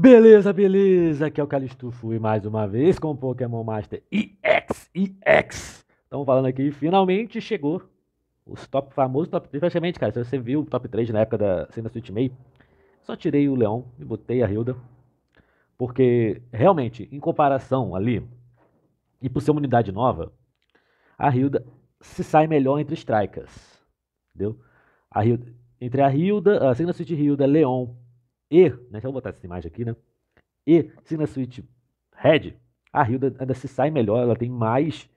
Beleza, beleza, aqui é o Calistufo e mais uma vez com o Pokémon Master EX, EX. Estamos falando aqui, finalmente chegou os top famosos top 3, praticamente, cara, se você viu o top 3 na época da cena Switch May, só tirei o Leão e botei a Hilda, porque realmente, em comparação ali, e por ser uma unidade nova, a Hilda se sai melhor entre strikers, entendeu? A Hilda, entre a Hilda, a Signa Switch Hilda, Leon e, né, já vou botar essa imagem aqui, né? E se na Switch Red, a Hilda ainda se sai melhor, ela tem mais,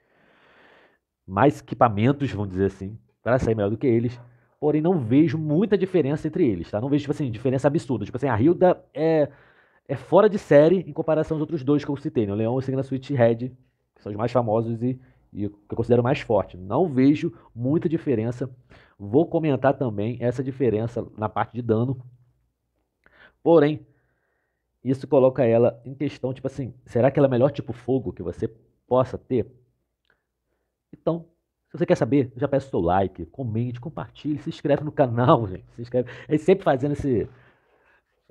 mais equipamentos, vamos dizer assim, para sair melhor do que eles. Porém, não vejo muita diferença entre eles, tá? Não vejo, tipo assim, diferença absurda. Tipo assim, a Hilda é, é fora de série em comparação aos outros dois que eu citei, né? O Leão e o Signa Switch Red, que são os mais famosos e, e que eu considero mais forte. Não vejo muita diferença. Vou comentar também essa diferença na parte de dano Porém, isso coloca ela em questão, tipo assim, será que ela é melhor tipo fogo que você possa ter? Então, se você quer saber, já peço seu like, comente, compartilhe, se inscreve no canal, gente. Se inscreve. É sempre fazendo esse,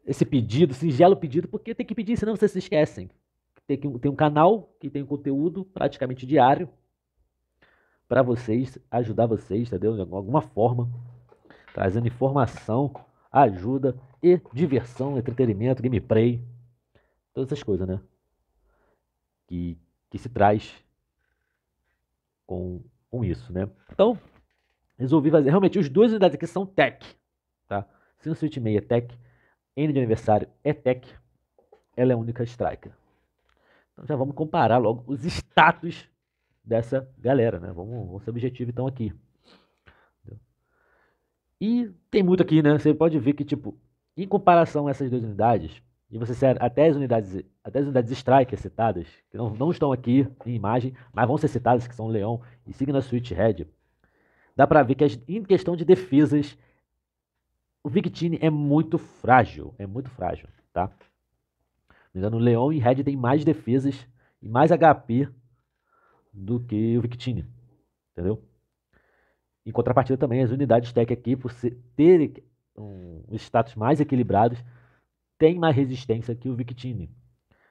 esse pedido, singelo pedido, porque tem que pedir, senão vocês se esquecem. Tem, que, tem um canal que tem um conteúdo praticamente diário para vocês, ajudar vocês, entendeu? De alguma forma, trazendo informação ajuda e diversão, entretenimento, gameplay, todas essas coisas, né? Que, que se traz com, com isso, né? Então, resolvi fazer. Realmente, os duas unidades aqui são tech, tá? Sin City 6 é tech, N de aniversário é tech, ela é a única striker. Então já vamos comparar logo os status dessa galera, né? Vamos, vamos ser objetivo então aqui. E tem muito aqui, né? Você pode ver que, tipo, em comparação a essas duas unidades, e você até as unidades, até as unidades Strike citadas, que não, não estão aqui em imagem, mas vão ser citadas, que são Leão e Signa Switch Red, dá para ver que as, em questão de defesas, o Victini é muito frágil, é muito frágil, tá? Me engano, Leão e Red tem mais defesas e mais HP do que o Victini, entendeu? Em contrapartida também, as unidades tech aqui, por ser, terem um status mais equilibrados, tem mais resistência que o Victini.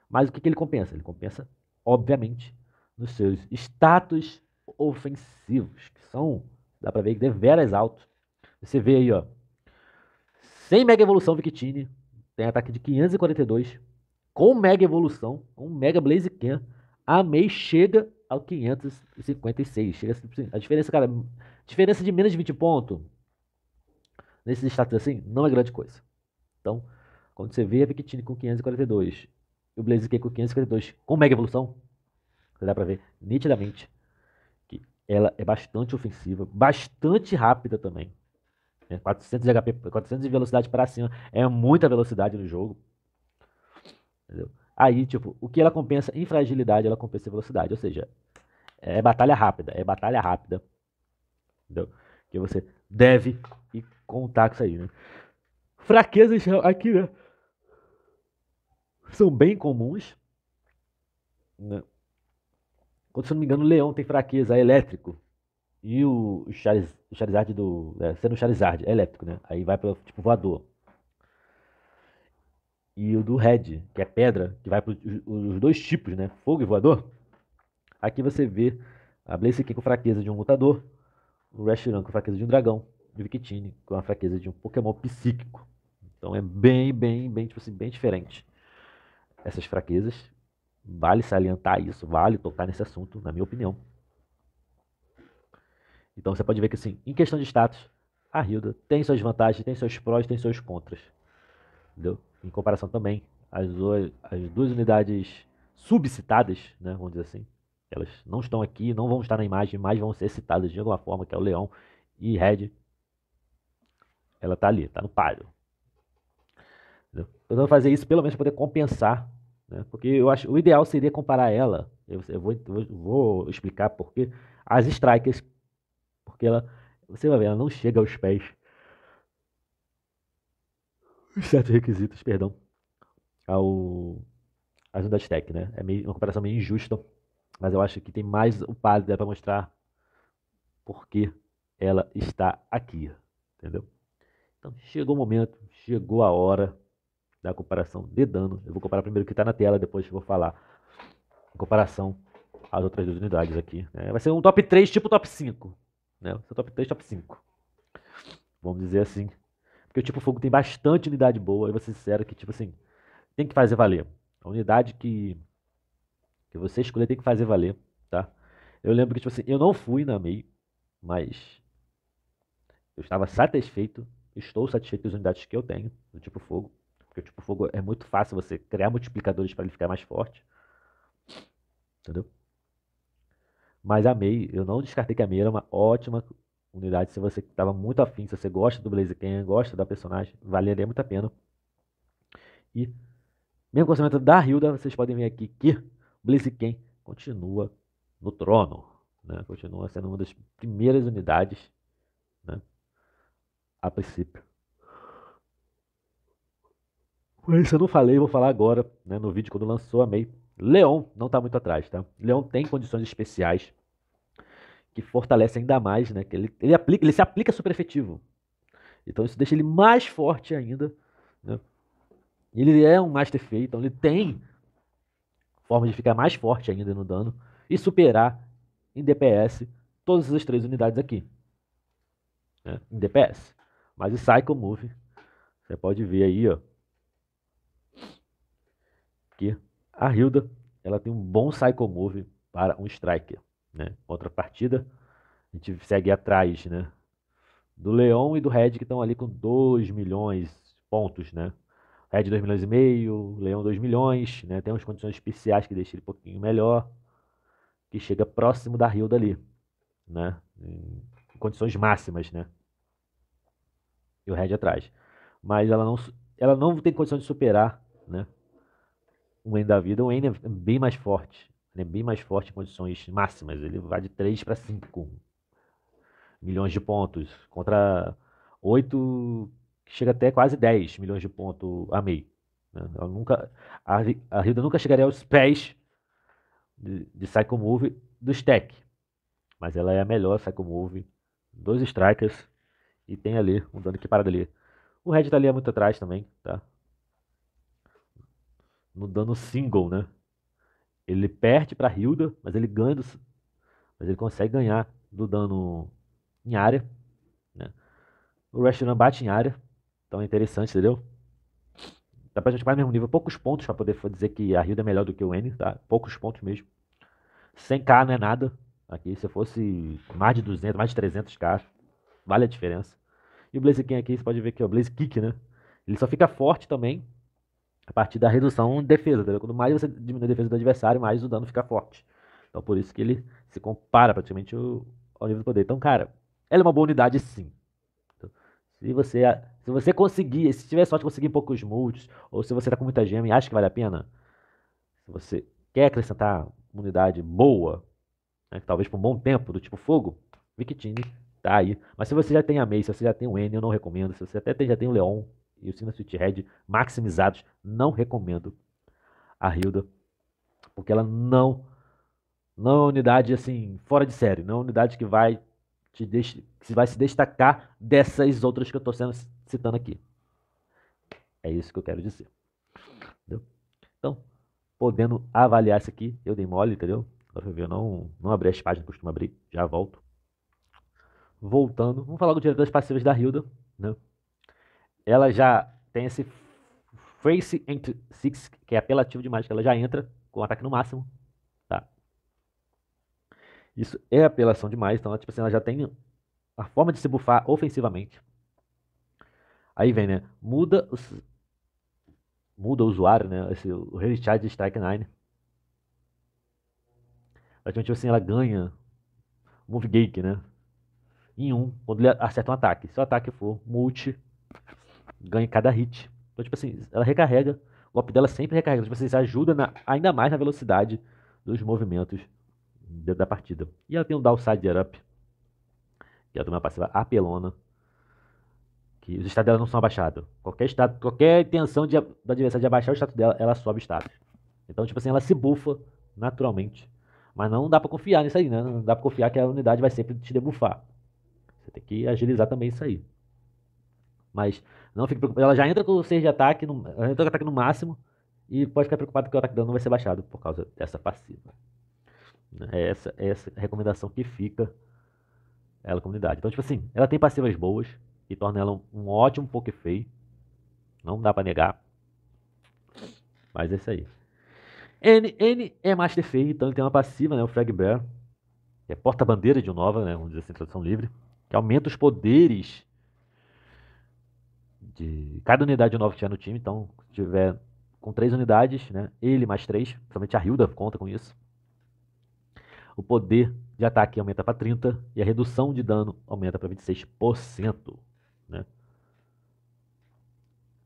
Mas o que, que ele compensa? Ele compensa, obviamente, nos seus status ofensivos, que são, dá pra ver que deveras altos. Você vê aí, ó, sem mega evolução Victini, tem ataque de 542, com mega evolução, com mega Blaze Ken, a Mei chega ao 556. Chega a diferença, cara, Diferença de menos de 20 pontos, nesses status assim, não é grande coisa. Então, quando você vê a é Victini com 542 e o Blaziken com 552 com Mega Evolução, dá pra ver nitidamente que ela é bastante ofensiva, bastante rápida também. 400 de HP, 400 de velocidade para cima, é muita velocidade no jogo. Entendeu? Aí, tipo, o que ela compensa em fragilidade, ela compensa em velocidade. Ou seja, é batalha rápida, é batalha rápida. Entendeu? Que você deve ir contar com isso aí, né? Fraquezas aqui, né? São bem comuns. Né? Quando, se não me engano, o Leão tem fraqueza é elétrico. E o Charizard do. É, sendo Charizard, é elétrico, né? Aí vai pro tipo voador. E o do Red, que é pedra, que vai para os dois tipos, né? Fogo e voador. Aqui você vê a Blaze aqui com fraqueza de um lutador o Reshiram com a fraqueza de um dragão, e o Victini com a fraqueza de um Pokémon psíquico. Então é bem, bem, bem, tipo assim, bem diferente. Essas fraquezas, vale salientar isso, vale tocar nesse assunto, na minha opinião. Então você pode ver que assim, em questão de status, a Hilda tem suas vantagens, tem seus prós, tem seus contras. Entendeu? Em comparação também, as duas, as duas unidades subcitadas, né, vamos dizer assim, elas não estão aqui, não vão estar na imagem, mas vão ser citadas de alguma forma, que é o leão e red. Ela está ali, está no páreo. Eu vou fazer isso pelo menos para poder compensar, né? porque eu acho o ideal seria comparar ela. Eu, eu vou, eu vou explicar as strikers, porque ela, você vai ver, ela não chega aos pés. Certos requisitos, perdão, ao as unidades tech, né? É meio, uma comparação meio injusta mas eu acho que tem mais o padre dela para mostrar porque ela está aqui. Entendeu? Então chegou o momento, chegou a hora da comparação de dano. Eu vou comparar primeiro o que está na tela, depois vou falar em comparação às outras duas unidades aqui. Né? Vai ser um top 3 tipo top 5. Né? Vai ser top 3, top 5. Vamos dizer assim. Porque o tipo fogo tem bastante unidade boa, E vou ser sincero que, tipo assim, tem que fazer valer. A unidade que que você escolher tem que fazer valer, tá? Eu lembro que, tipo assim, eu não fui na MEI, mas eu estava satisfeito, estou satisfeito com as unidades que eu tenho, do tipo fogo. Porque o tipo fogo é muito fácil você criar multiplicadores para ele ficar mais forte. Entendeu? Mas a MEI, eu não descartei que a MEI era uma ótima unidade. Se você estava muito afim, se você gosta do Blaze Ken, gosta da personagem, valeria muito a pena. E mesmo com o orçamento da Hilda, vocês podem ver aqui que Ken continua no trono, né? continua sendo uma das primeiras unidades né? a princípio. Isso eu não falei, vou falar agora, né, no vídeo quando lançou, amei. Leon não está muito atrás, tá? Leon tem condições especiais que fortalecem ainda mais, né? Que ele, ele, aplica, ele se aplica super efetivo. Então isso deixa ele mais forte ainda, né? Ele é um Master feito, então ele tem forma de ficar mais forte ainda no dano e superar em DPS todas as três unidades aqui. Né? Em DPS. Mas o Psycho Move, você pode ver aí, ó. Que a Hilda, ela tem um bom Psycho Move para um Striker. Né? partida a gente segue atrás, né? Do Leon e do Red que estão ali com 2 milhões de pontos, né? Red de 2 milhões e meio, leão 2 milhões, né? Tem umas condições especiais que deixa ele um pouquinho melhor, que chega próximo da Rio dali, né? Em condições máximas, né? E o Red atrás. Mas ela não, ela não tem condição de superar, né? O N da vida, o N é bem mais forte, é bem mais forte em condições máximas, ele vai de 3 para 5 milhões de pontos contra 8 que chega até quase 10 milhões de pontos a meio. Né? Ela nunca, a, a Hilda nunca chegaria aos pés de, de Psycho Move do Stack. Mas ela é a melhor Psycho Move dos Strikers e tem ali um dano que parada ali. O Red tá ali muito atrás também, tá? No dano single, né? Ele perde para Hilda, mas ele ganha do, mas ele consegue ganhar do dano em área, né? O Rashidan bate em área, então é interessante, entendeu? Tá pra gente mais no mesmo nível. Poucos pontos pra poder dizer que a Hilda é melhor do que o N, tá? Poucos pontos mesmo. 100k não é nada. Aqui, se fosse mais de 200, mais de 300k, vale a diferença. E o Blaze King aqui, você pode ver que é o Blaze Kick, né? Ele só fica forte também a partir da redução de defesa, entendeu? Quanto mais você diminui a defesa do adversário, mais o dano fica forte. Então por isso que ele se compara praticamente ao nível do poder. Então, cara, ela é uma boa unidade sim. Então, se você se você conseguir, se tiver sorte de conseguir poucos multis, ou se você tá com muita gema e acha que vale a pena, se você quer acrescentar uma unidade boa, né, talvez por um bom tempo, do tipo fogo, Victini tá aí. Mas se você já tem a Mace, se você já tem o N, eu não recomendo. Se você até tem, já tem o Leon e o Sina Switch maximizados, não recomendo a Hilda. Porque ela não, não é uma unidade assim, fora de série. Não é uma unidade que vai, te deix, que vai se destacar dessas outras que eu tô sendo citando aqui. É isso que eu quero dizer. Entendeu? Então, podendo avaliar isso aqui, eu dei mole, entendeu? Eu não, não abri as páginas que costumo abrir, já volto. Voltando, vamos falar do direito das passivas da Hilda, né? Ela já tem esse Face entre Six, que é apelativo demais, que ela já entra com ataque no máximo, tá? Isso é apelação demais, então ela, tipo assim, ela já tem a forma de se bufar ofensivamente, Aí vem, né? Muda, muda o usuário, né? Esse, o Rally Charge Strike 9. Praticamente tipo assim, ela ganha o Move Geek, né? Em um, quando ele acerta um ataque. Se o ataque for multi, ganha cada hit. Então, tipo assim, ela recarrega. O golpe dela sempre recarrega. Tipo assim, isso ajuda na, ainda mais na velocidade dos movimentos da partida. E ela tem o um Downside Up, que é uma passiva apelona que os status dela não são abaixados. Qualquer status, qualquer intenção de, da adversária de abaixar o status dela, ela sobe o status. Então, tipo assim, ela se bufa naturalmente. Mas não dá para confiar nisso aí, né? Não dá pra confiar que a unidade vai sempre te debufar. Você tem que agilizar também isso aí. Mas não fique preocupado. Ela já entra com o 6 de ataque, no, ela entra com ataque no máximo. E pode ficar preocupado que o ataque dela não vai ser baixado por causa dessa passiva. É essa, é essa recomendação que fica ela comunidade. Então, tipo assim, ela tem passivas boas, que torna ela um, ótimo poke feio. Não dá para negar. Mas é isso aí. N, N é Master Fei, então ele tem uma passiva, né? O Frag Bear. Que é porta-bandeira de Nova, né? Vamos dizer assim, tradução livre. Que aumenta os poderes de cada unidade nova que tiver no time. Então, se tiver com três unidades, né? Ele mais três. Principalmente a Hilda conta com isso. O poder de ataque aumenta para 30% e a redução de dano aumenta para 26%. Né?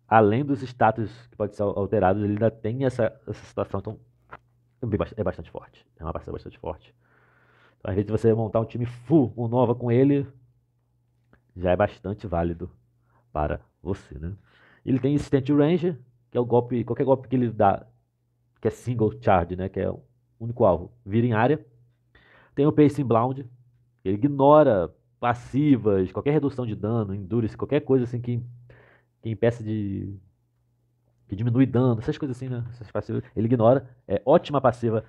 Além dos status que podem ser alterados, ele ainda tem essa, essa situação. Então, é bastante forte. É uma parcela bastante forte. Então, às vezes, você montar um time full, um nova com ele, já é bastante válido para você, né? Ele tem Instant Range, que é o golpe, qualquer golpe que ele dá, que é single charge, né? Que é o único alvo, vira em área. Tem o Pacing Blound, ele ignora passivas, qualquer redução de dano, endurance, qualquer coisa assim que, que impeça de. que diminui dano, essas coisas assim, né? Essas passivas, ele ignora. É ótima passiva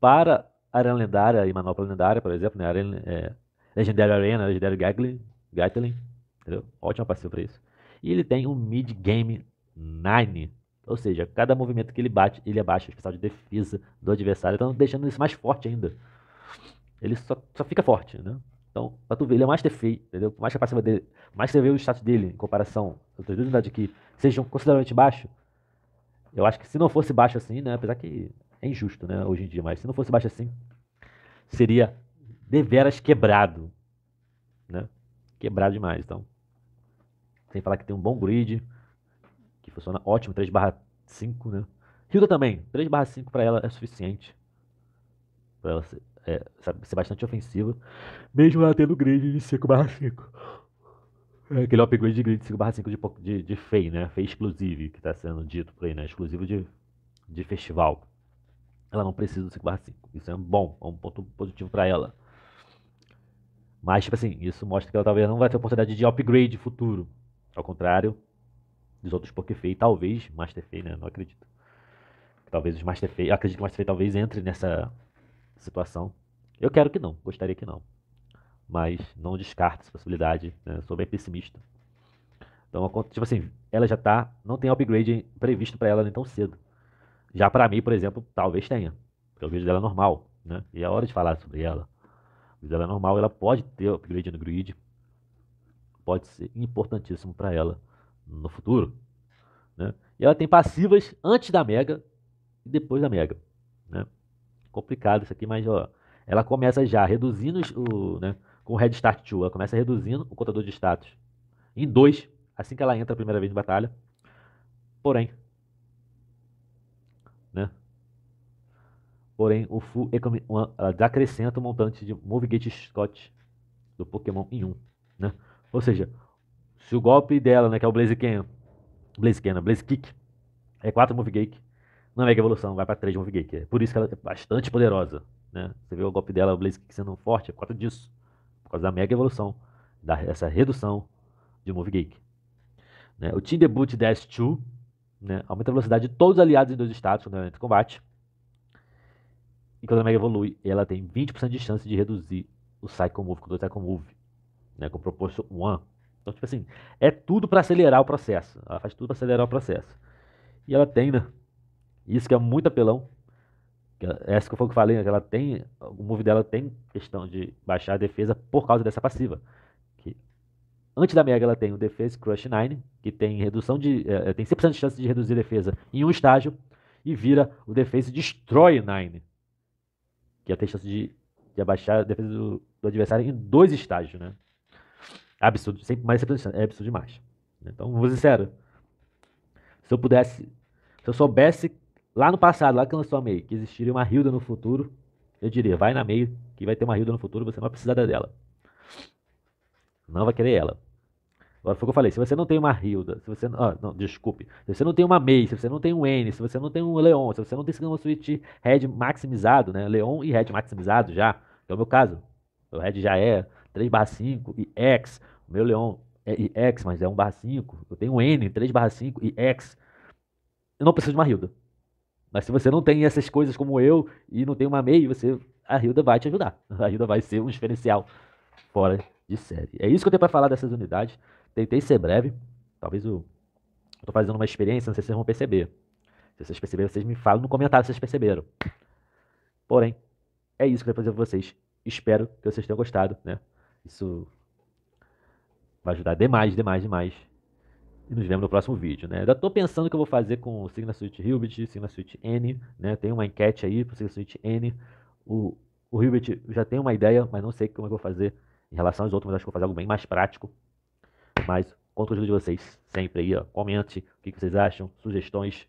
para Arena Lendária e Manopla Lendária, por exemplo, né? Arena, é, Legendário Arena, Legendário Gatling, Gatling, entendeu? Ótima passiva para isso. E ele tem um Mid Game 9, ou seja, cada movimento que ele bate, ele abaixa o especial de defesa do adversário, então deixando isso mais forte ainda. Ele só, só fica forte, né? Então, pra tu ver, ele é mais Master entendeu? Por mais que a dele, mais que você vê o status dele em comparação às outras duas unidades aqui, sejam consideravelmente baixo, eu acho que se não fosse baixo assim, né? Apesar que é injusto, né? Hoje em dia, mas se não fosse baixo assim, seria deveras quebrado, né? Quebrado demais, então. Sem falar que tem um bom grid, que funciona ótimo, 3 5, né? Hilda também, 3 5 pra ela é suficiente. Pra ela ser é, sabe, ser bastante ofensiva, mesmo ela tendo grid de 5/5. É aquele upgrade de grid de 5/5 de, de, de FEI, né? FEI exclusive, que está sendo dito por aí, né? Exclusivo de, de festival. Ela não precisa do 5/5. Isso é bom, é um ponto positivo para ela. Mas, tipo assim, isso mostra que ela talvez não vai ter oportunidade de upgrade futuro. Ao contrário dos outros Pokéfei, talvez Master Fei, né? Não acredito. Talvez os Master Fei. Acredito que o Master Fei talvez entre nessa situação. Eu quero que não, gostaria que não. Mas não descarto essa possibilidade, né? sou bem pessimista. Então, tipo assim, ela já tá, não tem upgrade previsto para ela nem tão cedo. Já para mim, por exemplo, talvez tenha. Porque eu vejo dela é normal, né? E é hora de falar sobre ela. Mas ela é normal, ela pode ter upgrade no grid. Pode ser importantíssimo para ela no futuro, né? E ela tem passivas antes da Mega e depois da Mega, né? complicado isso aqui, mas ó, ela começa já reduzindo o, né, com o Head Start 2, ela começa reduzindo o contador de status em 2, assim que ela entra a primeira vez em batalha. Porém, né? Porém, o Full ela acrescenta o montante de Move Gate Scott do Pokémon em 1, um, né? Ou seja, se o golpe dela, né, que é o Blaze Blaze Blaziken, Blaze Kick é 4 Gate não é Mega Evolução, vai pra 3 de Wolf Geek. Por isso que ela é bastante poderosa. Né? Você vê o golpe dela, o Blaze sendo forte, é por causa disso. Por causa da Mega Evolução. Da, essa redução de Move Geek. Né? O Team Debut Dash 2 né? aumenta a velocidade de todos os aliados em dois status quando ela entra em combate. E quando a Mega evolui, ela tem 20% de chance de reduzir o Psycho Move com o Psycho Move. Né? Com o Proportion 1. Então, tipo assim, é tudo para acelerar o processo. Ela faz tudo para acelerar o processo. E ela tem, né? Isso que é muito apelão. Essa que foi o que eu falei, que ela tem. O move dela tem questão de baixar a defesa por causa dessa passiva. Que, antes da Mega ela tem o Defense Crush 9, que tem redução de. É, é tem 100% de chance de reduzir a defesa em um estágio. E vira o Defense Destroy 9. Que é tem chance de, de abaixar a defesa do, do adversário em dois estágios, né? Absurdo, sem mais é absurdo demais. Né? Então, vou ser sincero. Se eu pudesse, se eu soubesse Lá no passado, lá que lançou a MEI, que existiria uma Hilda no futuro, eu diria, vai na MEI, que vai ter uma Hilda no futuro, você não vai precisar dela. Não vai querer ela. Agora foi o que eu falei, se você não tem uma Hilda, se você ah, não, desculpe, se você não tem uma MEI, se você não tem um N, se você não tem um Leon, se você não tem uma suíte Red maximizado, né? Leon e Red maximizado já, que é o meu caso. O Red já é 3/5 e X, o meu Leon é e X, mas é 1/5. Eu tenho um N, 3/5 e X. Eu não preciso de uma Hilda. Mas se você não tem essas coisas como eu e não tem uma MEI, você, a Hilda vai te ajudar. A Hilda vai ser um diferencial fora de série. É isso que eu tenho para falar dessas unidades. Tentei ser breve. Talvez eu estou fazendo uma experiência, não sei se vocês vão perceber. Se vocês perceberam, vocês me falam no comentário se vocês perceberam. Porém, é isso que eu vou fazer para vocês. Espero que vocês tenham gostado, né? Isso vai ajudar demais, demais, demais e nos vemos no próximo vídeo, né? já tô pensando o que eu vou fazer com o Signa Suite Hilbert, Signa Suite N, né? Tem uma enquete aí pro Signa Suite N. O, o Hilbert já tem uma ideia, mas não sei como eu vou fazer em relação aos outros, mas acho que vou fazer algo bem mais prático. Mas conto ajuda de vocês sempre aí, ó. Comente o que vocês acham, sugestões.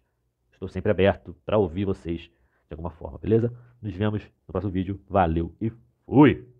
Estou sempre aberto para ouvir vocês de alguma forma, beleza? Nos vemos no próximo vídeo. Valeu e fui!